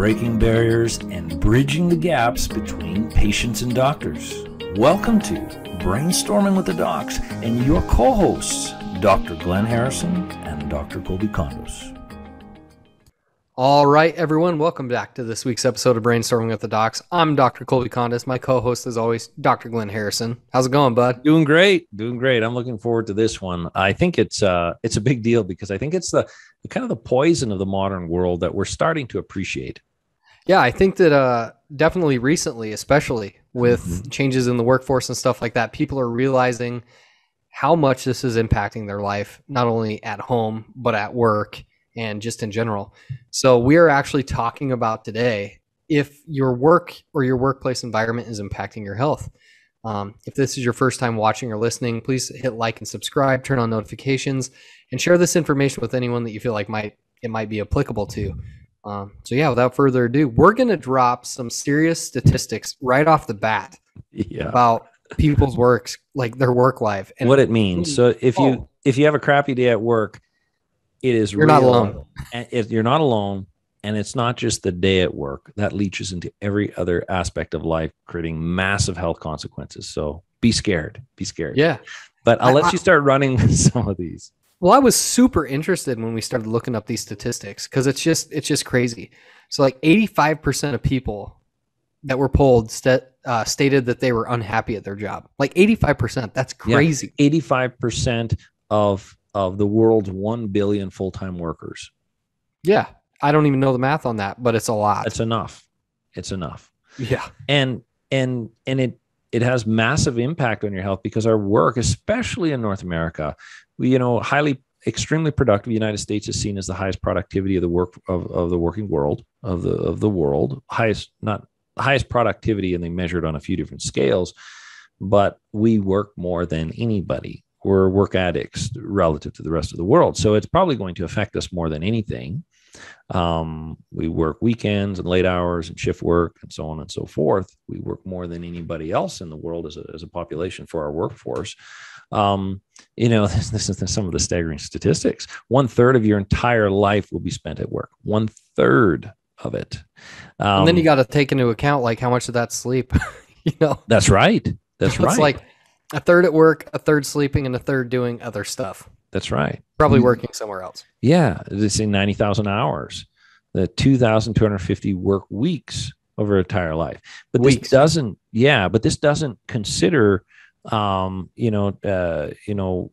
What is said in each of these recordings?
breaking barriers and bridging the gaps between patients and doctors. Welcome to Brainstorming with the Docs and your co hosts, Dr. Glenn Harrison and Dr. Colby Condos. All right, everyone, welcome back to this week's episode of Brainstorming with the Docs. I'm Dr. Colby Condos. My co host, as always, Dr. Glenn Harrison. How's it going, bud? Doing great. Doing great. I'm looking forward to this one. I think it's uh, it's a big deal because I think it's the kind of the poison of the modern world that we're starting to appreciate. Yeah, I think that uh, definitely recently, especially with mm-hmm. changes in the workforce and stuff like that, people are realizing how much this is impacting their life, not only at home, but at work and just in general. So, we are actually talking about today if your work or your workplace environment is impacting your health. Um, if this is your first time watching or listening, please hit like and subscribe, turn on notifications, and share this information with anyone that you feel like might it might be applicable to. Um, so yeah, without further ado, we're gonna drop some serious statistics right off the bat yeah. about people's works, like their work life, and what it means. So if oh. you if you have a crappy day at work, it is you're real, not alone. If you're not alone, and it's not just the day at work that leeches into every other aspect of life, creating massive health consequences. So be scared, be scared. Yeah, but I'll I, let I, you start running with some of these. Well, I was super interested when we started looking up these statistics because it's just it's just crazy. So like 85% of people that were polled st- uh, stated that they were unhappy at their job. Like 85%. That's crazy. 85% of of the world's 1 billion full-time workers. Yeah. I don't even know the math on that, but it's a lot. It's enough. It's enough. Yeah. And and and it it has massive impact on your health because our work, especially in North America, we, you know, highly extremely productive. The United States is seen as the highest productivity of the work of, of the working world of the of the world, highest not highest productivity, and they measure it on a few different scales. But we work more than anybody. We're work addicts relative to the rest of the world. So it's probably going to affect us more than anything. Um, we work weekends and late hours and shift work and so on and so forth. We work more than anybody else in the world as a, as a population for our workforce. Um, you know, this, this is some of the staggering statistics. One third of your entire life will be spent at work. One third of it. Um, and then you um, got to take into account like how much of that sleep, you know. That's right. That's right. It's like a third at work, a third sleeping, and a third doing other stuff. That's right. Probably mm. working somewhere else. Yeah, it's in 90,000 hours, the 2,250 work weeks over a entire life. But weeks. this doesn't, yeah, but this doesn't consider, um, you know, uh, you know,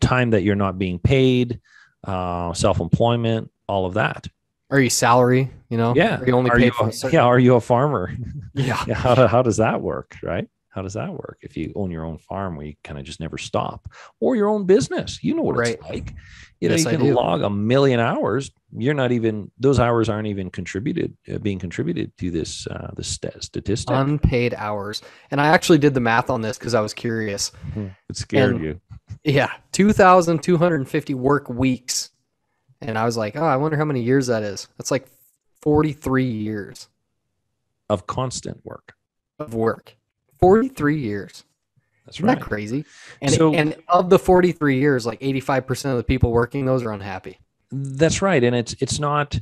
time that you're not being paid, uh, self-employment, all of that. Are you salary? You know, yeah. Are you only are paid you a, yeah. Are you a farmer? yeah. yeah. How, how does that work? Right. How does that work? If you own your own farm where you kind of just never stop or your own business, you know what right. it's like. You know, you can log a million hours. You're not even, those hours aren't even contributed, uh, being contributed to this, uh, st- statistic. Unpaid hours. And I actually did the math on this because I was curious. Hmm. It scared and, you. Yeah. 2,250 work weeks. And I was like, oh, I wonder how many years that is. That's like 43 years of constant work. Of work. 43 years. That's Isn't right. that crazy? And, so, and of the 43 years, like 85% of the people working those are unhappy. That's right. And it's, it's not,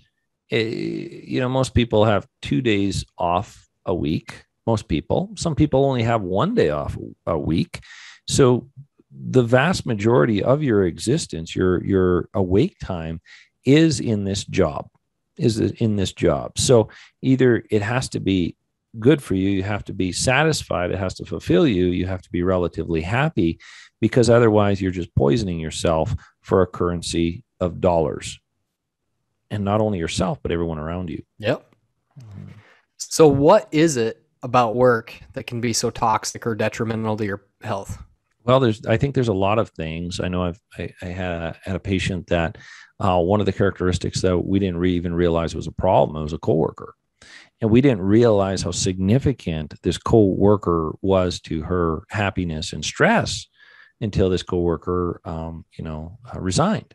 a, eh, you know, most people have two days off a week. Most people, some people only have one day off a week. So the vast majority of your existence, your, your awake time is in this job is in this job. So either it has to be good for you. You have to be satisfied. It has to fulfill you. You have to be relatively happy because otherwise you're just poisoning yourself for a currency of dollars. And not only yourself, but everyone around you. Yep. So, what is it about work that can be so toxic or detrimental to your health? Well, there's, I think there's a lot of things. I know I've, I, I had, a, had a patient that uh, one of the characteristics that we didn't re- even realize was a problem it was a coworker. And we didn't realize how significant this co-worker was to her happiness and stress until this co-worker, um, you know, uh, resigned.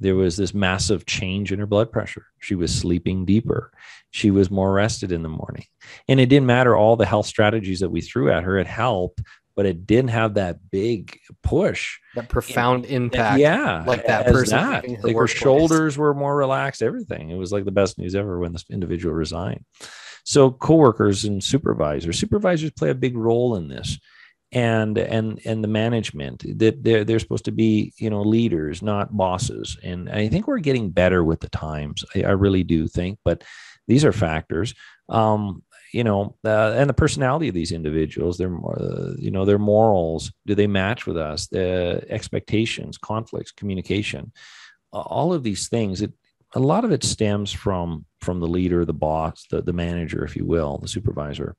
There was this massive change in her blood pressure. She was sleeping deeper. She was more rested in the morning. And it didn't matter all the health strategies that we threw at her, it helped, but it didn't have that big push, that profound and, impact. Yeah, like that person. That. like her shoulders were more relaxed. Everything. It was like the best news ever when this individual resigned. So coworkers and supervisors, supervisors play a big role in this, and and and the management that they're they're supposed to be you know leaders, not bosses. And I think we're getting better with the times. I, I really do think, but these are factors. Um, you know, uh, and the personality of these individuals, their, uh, you know, their morals, do they match with us? The expectations, conflicts, communication, all of these things. It, a lot of it stems from from the leader, the boss, the, the manager, if you will, the supervisor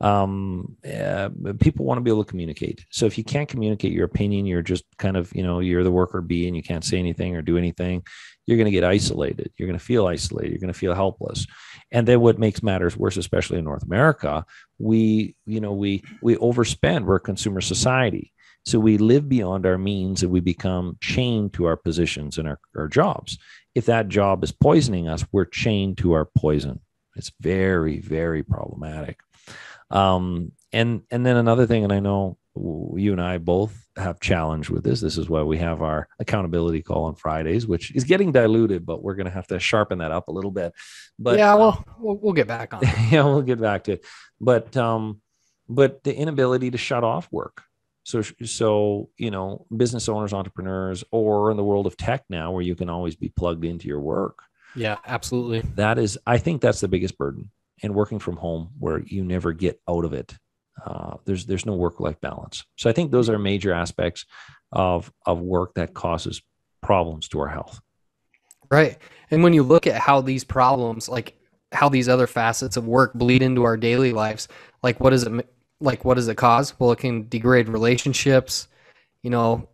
um, uh, people want to be able to communicate. So if you can't communicate your opinion, you're just kind of, you know, you're the worker bee and you can't say anything or do anything, you're going to get isolated. You're going to feel isolated. You're going to feel helpless. And then what makes matters worse, especially in North America, we, you know, we, we overspend. We're a consumer society. So we live beyond our means and we become chained to our positions and our, our jobs. If that job is poisoning us, we're chained to our poison. It's very, very problematic. Um, and and then another thing, and I know you and I both have challenge with this. This is why we have our accountability call on Fridays, which is getting diluted, but we're going to have to sharpen that up a little bit. But yeah, we'll um, we'll, we'll, get back on. yeah, we'll get back to it. But um, but the inability to shut off work. So so you know, business owners, entrepreneurs, or in the world of tech now, where you can always be plugged into your work. Yeah, absolutely. That is, I think that's the biggest burden and working from home where you never get out of it. Uh, there's there's no work life balance. So I think those are major aspects of of work that causes problems to our health. Right. And when you look at how these problems, like how these other facets of work bleed into our daily lives, like what does it like what does it cause? Well, it can degrade relationships. You know,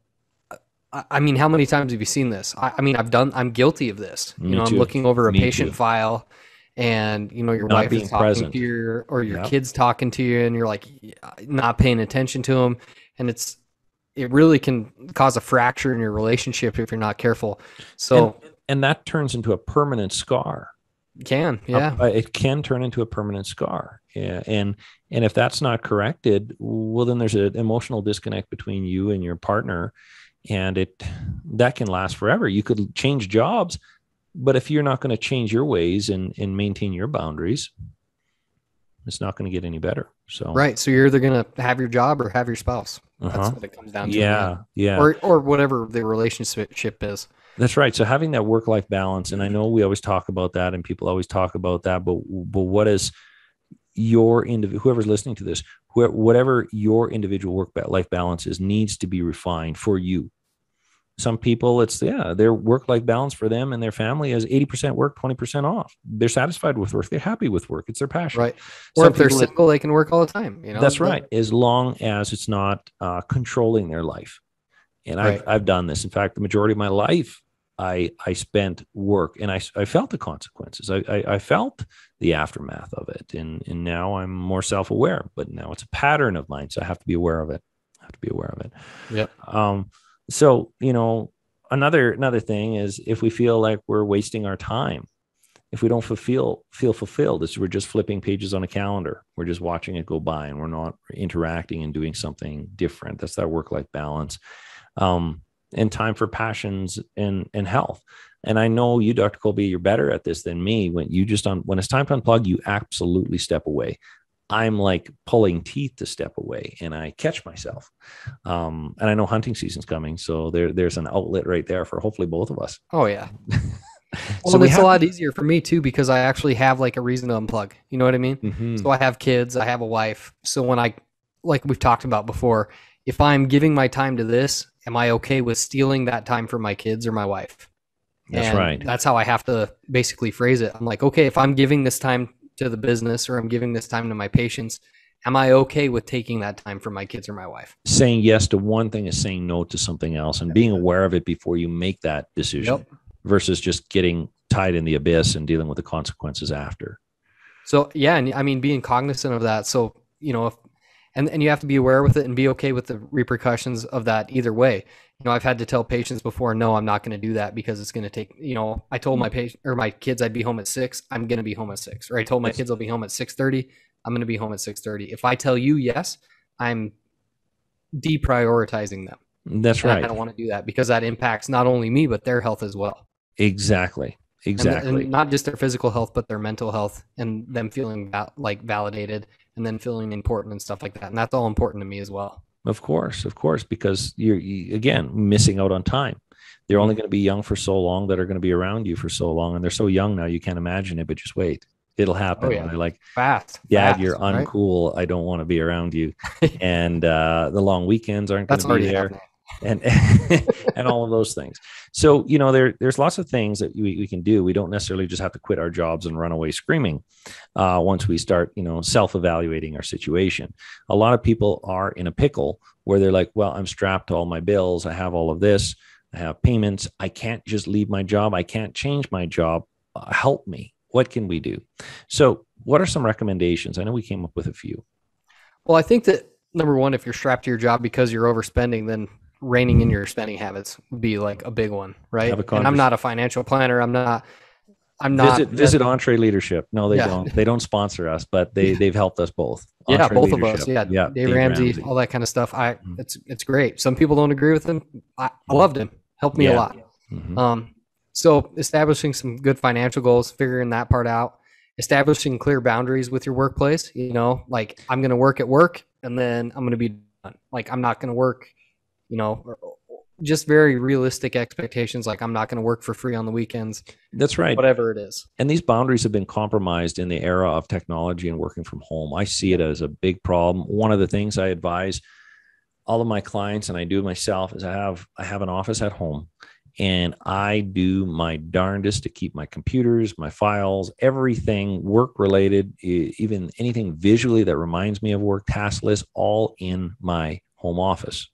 I, I mean, how many times have you seen this? I, I mean, I've done. I'm guilty of this. Me you know, too. I'm looking over a Me patient too. file and you know your not wife is talking present. to you or your yep. kids talking to you and you're like not paying attention to them and it's it really can cause a fracture in your relationship if you're not careful so and, and that turns into a permanent scar can yeah uh, it can turn into a permanent scar yeah. and and if that's not corrected well then there's an emotional disconnect between you and your partner and it that can last forever you could change jobs but if you're not going to change your ways and, and maintain your boundaries, it's not going to get any better. So right, so you're either going to have your job or have your spouse. Uh-huh. That's what it comes down to. Yeah, yeah, or or whatever the relationship is. That's right. So having that work life balance, and I know we always talk about that, and people always talk about that, but but what is your individual? Whoever's listening to this, wh- whatever your individual work life balance is, needs to be refined for you. Some people, it's yeah, their work life balance for them and their family is 80% work, 20% off. They're satisfied with work. They're happy with work. It's their passion. Right. Or Some if they're single, they can work all the time. You know, that's right. As long as it's not uh, controlling their life. And right. I've, I've done this. In fact, the majority of my life, I, I spent work and I, I felt the consequences. I, I, I felt the aftermath of it. And, and now I'm more self aware, but now it's a pattern of mine. So I have to be aware of it. I have to be aware of it. Yeah. Um, so you know another another thing is if we feel like we're wasting our time if we don't fulfill feel fulfilled it's we're just flipping pages on a calendar we're just watching it go by and we're not interacting and doing something different that's that work life balance um, and time for passions and and health and i know you dr colby you're better at this than me when you just on when it's time to unplug you absolutely step away I'm like pulling teeth to step away and I catch myself. Um, and I know hunting season's coming. So there, there's an outlet right there for hopefully both of us. Oh, yeah. well, so we it's have- a lot easier for me too because I actually have like a reason to unplug. You know what I mean? Mm-hmm. So I have kids, I have a wife. So when I, like we've talked about before, if I'm giving my time to this, am I okay with stealing that time from my kids or my wife? That's and right. That's how I have to basically phrase it. I'm like, okay, if I'm giving this time to the business or I'm giving this time to my patients, am I okay with taking that time for my kids or my wife? Saying yes to one thing is saying no to something else and being aware of it before you make that decision yep. versus just getting tied in the abyss and dealing with the consequences after. So, yeah. And I mean, being cognizant of that. So, you know, if and and you have to be aware with it and be okay with the repercussions of that either way you know i've had to tell patients before no i'm not going to do that because it's going to take you know i told my patient or my kids i'd be home at six i'm going to be home at six or i told my kids i'll be home at 6.30 i'm going to be home at 6.30 if i tell you yes i'm deprioritizing them that's and right i don't want to do that because that impacts not only me but their health as well exactly exactly and, and, not just their physical health but their mental health and them feeling val- like validated and then feeling important and stuff like that. And that's all important to me as well. Of course, of course, because you're you, again missing out on time. They're only mm-hmm. going to be young for so long that are going to be around you for so long, and they're so young now you can't imagine it. But just wait, it'll oh, happen. Oh, yeah. like fast, yeah. fast, you're uncool. Right? I don't want to be around you, and uh, the long weekends aren't going to be there. Happening and and all of those things. So you know there there's lots of things that we, we can do. We don't necessarily just have to quit our jobs and run away screaming. Uh, once we start you know self evaluating our situation, a lot of people are in a pickle where they're like, well, I'm strapped to all my bills. I have all of this. I have payments. I can't just leave my job. I can't change my job. Uh, help me. What can we do? So, what are some recommendations? I know we came up with a few. Well, I think that number one, if you're strapped to your job because you're overspending, then reining in your spending habits would be like a big one, right? and I'm not a financial planner. I'm not. I'm not. Visit, visit Entree Leadership. No, they yeah. don't. They don't sponsor us, but they they've helped us both. Entree yeah, both leadership. of us. Yeah, yeah. Dave, Dave Ramsey, Ramsey, all that kind of stuff. I mm-hmm. it's it's great. Some people don't agree with him. I, I loved him. Helped me yeah. a lot. Mm-hmm. Um, so establishing some good financial goals, figuring that part out, establishing clear boundaries with your workplace. You know, like I'm going to work at work, and then I'm going to be done. Like I'm not going to work you know, just very realistic expectations like i'm not going to work for free on the weekends that's right whatever it is and these boundaries have been compromised in the era of technology and working from home i see it as a big problem one of the things i advise all of my clients and i do myself is i have i have an office at home and i do my darndest to keep my computers my files everything work related even anything visually that reminds me of work task list all in my home office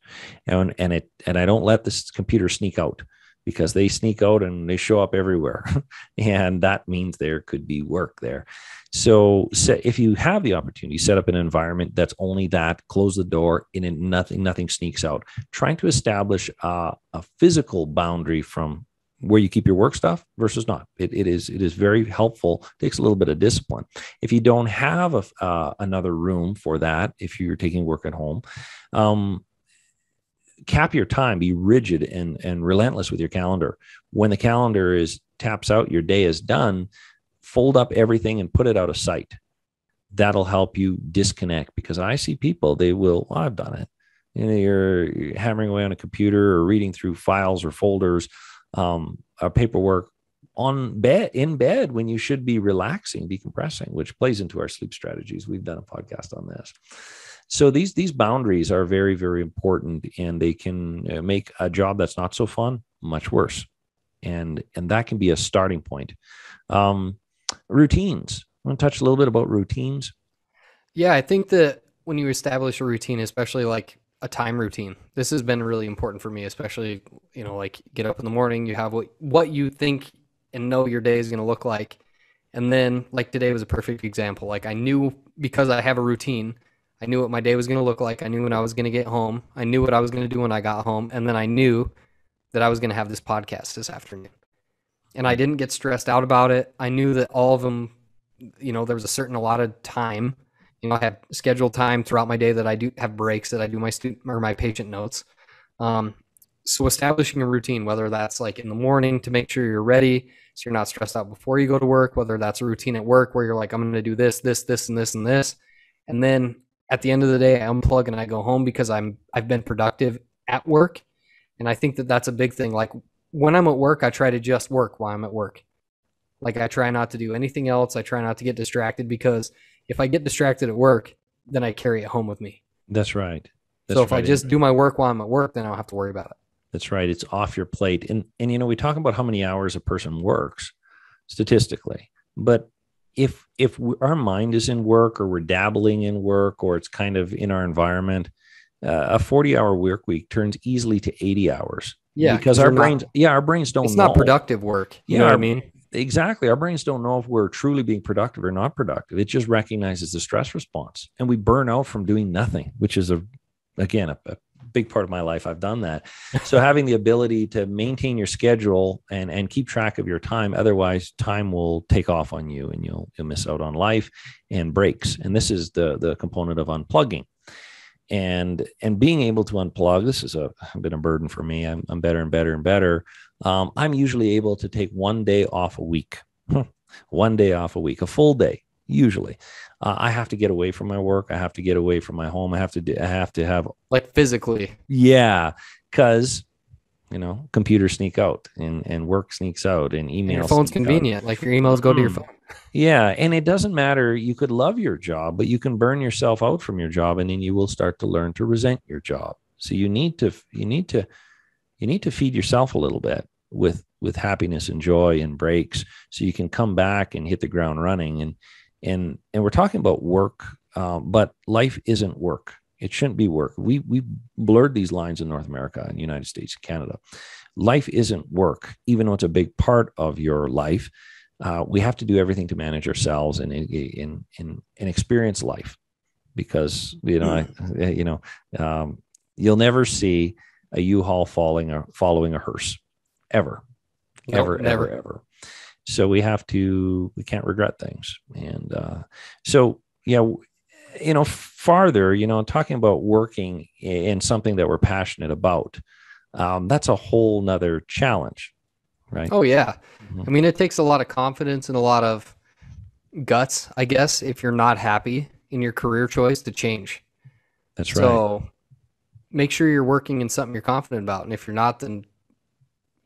and and it and i don't let this computer sneak out because they sneak out and they show up everywhere and that means there could be work there so set, if you have the opportunity set up an environment that's only that close the door and nothing nothing sneaks out trying to establish a physical boundary from where you keep your work stuff versus not. It, it is it is very helpful. Takes a little bit of discipline. If you don't have a, uh, another room for that, if you're taking work at home, um, cap your time. Be rigid and and relentless with your calendar. When the calendar is taps out, your day is done. Fold up everything and put it out of sight. That'll help you disconnect because I see people they will. Well, I've done it. You know, you're hammering away on a computer or reading through files or folders um, our uh, paperwork on bed in bed when you should be relaxing decompressing which plays into our sleep strategies we've done a podcast on this so these these boundaries are very very important and they can uh, make a job that's not so fun much worse and and that can be a starting point um routines i want to touch a little bit about routines yeah i think that when you establish a routine especially like a time routine. This has been really important for me, especially, you know, like get up in the morning, you have what what you think and know your day is going to look like. And then like today was a perfect example. Like I knew because I have a routine, I knew what my day was going to look like. I knew when I was going to get home. I knew what I was going to do when I got home, and then I knew that I was going to have this podcast this afternoon. And I didn't get stressed out about it. I knew that all of them, you know, there was a certain allotted time you know, I have scheduled time throughout my day that I do have breaks that I do my student or my patient notes. Um, so establishing a routine, whether that's like in the morning to make sure you're ready, so you're not stressed out before you go to work, whether that's a routine at work where you're like, I'm going to do this, this, this, and this, and this, and then at the end of the day, I unplug and I go home because I'm I've been productive at work, and I think that that's a big thing. Like when I'm at work, I try to just work while I'm at work. Like I try not to do anything else. I try not to get distracted because if I get distracted at work, then I carry it home with me. That's right. That's so if right. I just do my work while I'm at work, then I don't have to worry about it. That's right. It's off your plate. And and you know, we talk about how many hours a person works statistically, but if if we, our mind is in work or we're dabbling in work or it's kind of in our environment, uh, a 40 hour work week turns easily to 80 hours. Yeah. Because our brains, not, yeah, our brains don't, it's know. not productive work. You yeah, know what our, I mean? exactly our brains don't know if we're truly being productive or not productive it just recognizes the stress response and we burn out from doing nothing which is a again a, a big part of my life i've done that so having the ability to maintain your schedule and and keep track of your time otherwise time will take off on you and you'll you'll miss out on life and breaks and this is the the component of unplugging and and being able to unplug this has a, been a burden for me I'm, I'm better and better and better um, I'm usually able to take one day off a week, one day off a week, a full day usually. Uh, I have to get away from my work. I have to get away from my home. I have to do, I have to have like physically. Yeah, because you know computers sneak out and and work sneaks out and emails. And your phone's convenient. Out. Like your emails go mm. to your hmm. phone. Yeah, and it doesn't matter. You could love your job, but you can burn yourself out from your job, and then you will start to learn to resent your job. So you need to you need to you need to feed yourself a little bit with with happiness and joy and breaks so you can come back and hit the ground running and and and we're talking about work uh, but life isn't work it shouldn't be work we we blurred these lines in north america and united states and canada life isn't work even though it's a big part of your life uh, we have to do everything to manage ourselves and in in and experience life because you know hmm. I, you know um, you'll never see a U-Haul following a, following a hearse ever, nope, ever, never. ever, ever. So we have to, we can't regret things. And uh, so, yeah, you know, farther, you know, talking about working in something that we're passionate about, um, that's a whole nother challenge, right? Oh, yeah. Mm-hmm. I mean, it takes a lot of confidence and a lot of guts, I guess, if you're not happy in your career choice to change. That's right. So make sure you're working in something you're confident about. And if you're not, then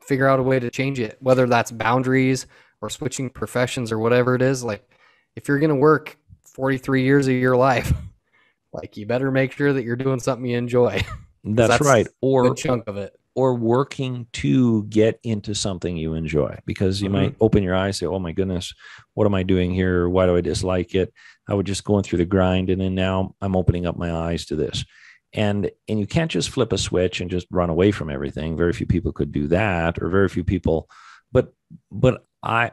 figure out a way to change it, whether that's boundaries or switching professions or whatever it is. Like, if you're going to work 43 years of your life, like, you better make sure that you're doing something you enjoy. That's, that's right. Or chunk of it. Or working to get into something you enjoy because you mm-hmm. might open your eyes, say, Oh my goodness, what am I doing here? Why do I dislike it? I was just going through the grind. And then now I'm opening up my eyes to this and and you can't just flip a switch and just run away from everything very few people could do that or very few people but but i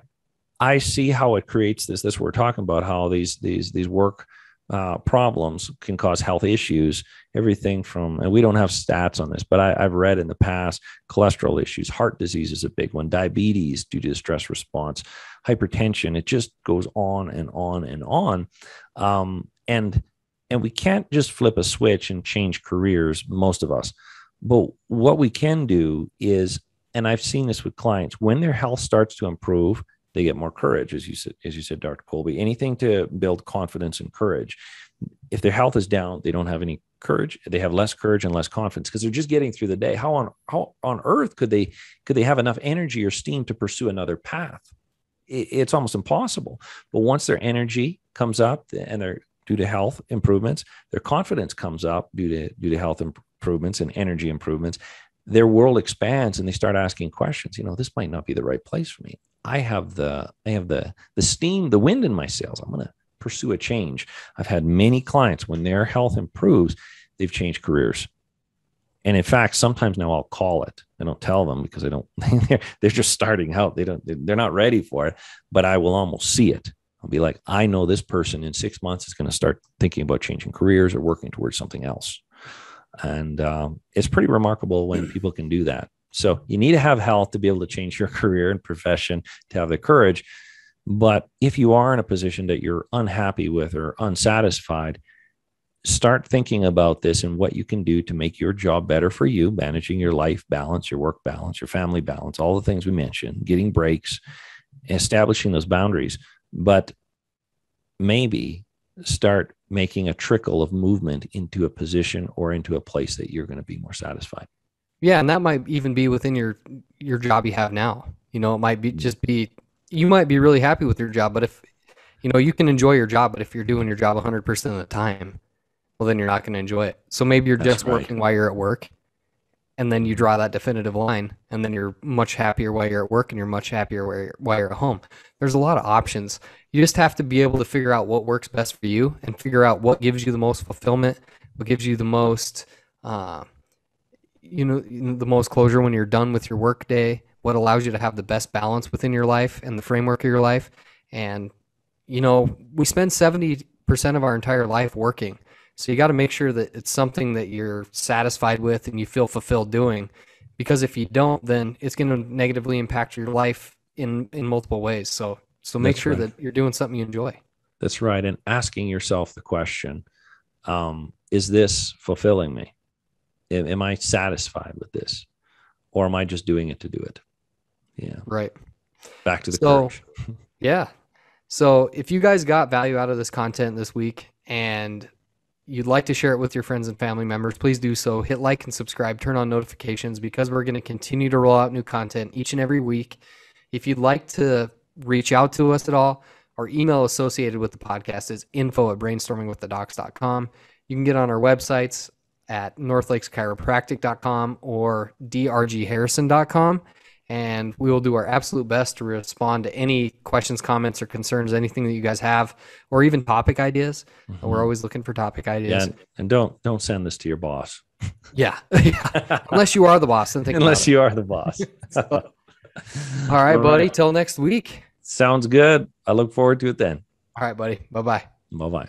i see how it creates this this we're talking about how these these these work uh, problems can cause health issues everything from and we don't have stats on this but I, i've read in the past cholesterol issues heart disease is a big one diabetes due to stress response hypertension it just goes on and on and on um, and and we can't just flip a switch and change careers, most of us. But what we can do is, and I've seen this with clients, when their health starts to improve, they get more courage, as you said, as you said, Dr. Colby. Anything to build confidence and courage. If their health is down, they don't have any courage. They have less courage and less confidence because they're just getting through the day. How on how on earth could they could they have enough energy or steam to pursue another path? It, it's almost impossible. But once their energy comes up and they're due to health improvements. Their confidence comes up due to due to health improvements and energy improvements. Their world expands and they start asking questions. You know, this might not be the right place for me. I have the I have the the steam, the wind in my sails. I'm going to pursue a change. I've had many clients when their health improves, they've changed careers. And in fact, sometimes now I'll call it. I don't tell them because I don't. They're, they're just starting out. They don't. They're not ready for it. But I will almost see it I'll be like, I know this person in six months is going to start thinking about changing careers or working towards something else. And um, it's pretty remarkable when mm. people can do that. So you need to have health to be able to change your career and profession to have the courage. But if you are in a position that you're unhappy with or unsatisfied, start thinking about this and what you can do to make your job better for you, managing your life balance, your work balance, your family balance, all the things we mentioned, getting breaks, establishing those boundaries but maybe start making a trickle of movement into a position or into a place that you're going to be more satisfied. Yeah, and that might even be within your your job you have now. You know, it might be mm. just be you might be really happy with your job, but if you know, you can enjoy your job, but if you're doing your job 100% of the time, well then you're not going to enjoy it. So maybe you're That's just right. working while you're at work and then you draw that definitive line and then you're much happier while you're at work and you're much happier while you're, while you're at home there's a lot of options you just have to be able to figure out what works best for you and figure out what gives you the most fulfillment what gives you the most uh, you know the most closure when you're done with your work day what allows you to have the best balance within your life and the framework of your life and you know we spend 70% of our entire life working so you got to make sure that it's something that you're satisfied with and you feel fulfilled doing. Because if you don't, then it's going to negatively impact your life in in multiple ways. So so make That's sure right. that you're doing something you enjoy. That's right. And asking yourself the question, um, is this fulfilling me? Am, am I satisfied with this? Or am I just doing it to do it? Yeah. Right. Back to the so, courage. yeah. So if you guys got value out of this content this week and you'd like to share it with your friends and family members, please do so. Hit like and subscribe, turn on notifications because we're going to continue to roll out new content each and every week. If you'd like to reach out to us at all, our email associated with the podcast is info at brainstormingwiththedocs.com. You can get on our websites at northlakeschiropractic.com or drgharrison.com and we will do our absolute best to respond to any questions, comments, or concerns, anything that you guys have, or even topic ideas. Mm-hmm. We're always looking for topic ideas. Yeah, and, and don't don't send this to your boss. yeah, unless you are the boss. Then think unless you are the boss. so, all right, buddy. Till next week. Sounds good. I look forward to it then. All right, buddy. Bye bye. Bye bye.